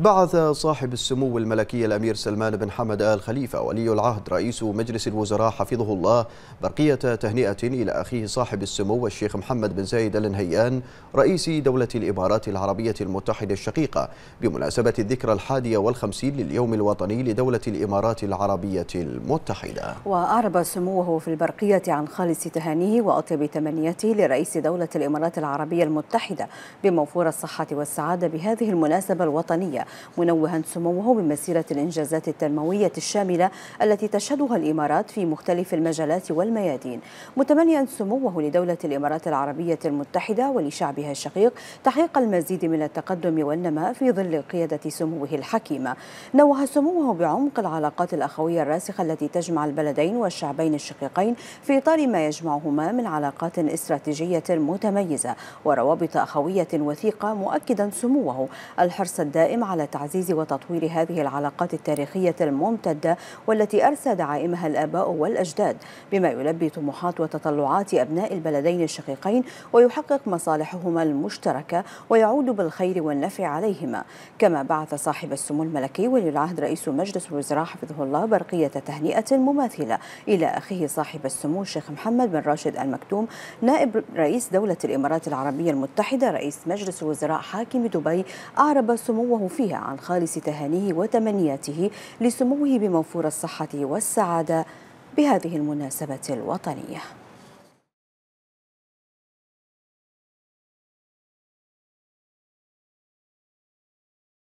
بعث صاحب السمو الملكي الأمير سلمان بن حمد آل خليفة ولي العهد رئيس مجلس الوزراء حفظه الله برقية تهنئة إلى أخيه صاحب السمو الشيخ محمد بن زايد آل نهيان رئيس دولة الإمارات العربية المتحدة الشقيقة بمناسبة الذكرى الحادية والخمسين لليوم الوطني لدولة الإمارات العربية المتحدة وأعرب سموه في البرقية عن خالص تهانيه وأطيب تمنياته لرئيس دولة الإمارات العربية المتحدة بموفور الصحة والسعادة بهذه المناسبة الوطنية منوها سموه بمسيرة الإنجازات التنموية الشاملة التي تشهدها الإمارات في مختلف المجالات والميادين متمنيا سموه لدولة الإمارات العربية المتحدة ولشعبها الشقيق تحقيق المزيد من التقدم والنماء في ظل قيادة سموه الحكيمة نوه سموه بعمق العلاقات الأخوية الراسخة التي تجمع البلدين والشعبين الشقيقين في إطار ما يجمعهما من علاقات استراتيجية متميزة وروابط أخوية وثيقة مؤكدا سموه الحرص الدائم على تعزيز وتطوير هذه العلاقات التاريخية الممتدة والتي أرسى دعائمها الآباء والأجداد بما يلبي طموحات وتطلعات أبناء البلدين الشقيقين ويحقق مصالحهما المشتركة ويعود بالخير والنفع عليهما كما بعث صاحب السمو الملكي ولي العهد رئيس مجلس الوزراء حفظه الله برقية تهنئة مماثلة إلى أخيه صاحب السمو الشيخ محمد بن راشد المكتوم نائب رئيس دولة الإمارات العربية المتحدة رئيس مجلس الوزراء حاكم دبي أعرب سموه في فيها عن خالص تهانيه وتمنياته لسموه بموفور الصحة والسعادة بهذه المناسبة الوطنية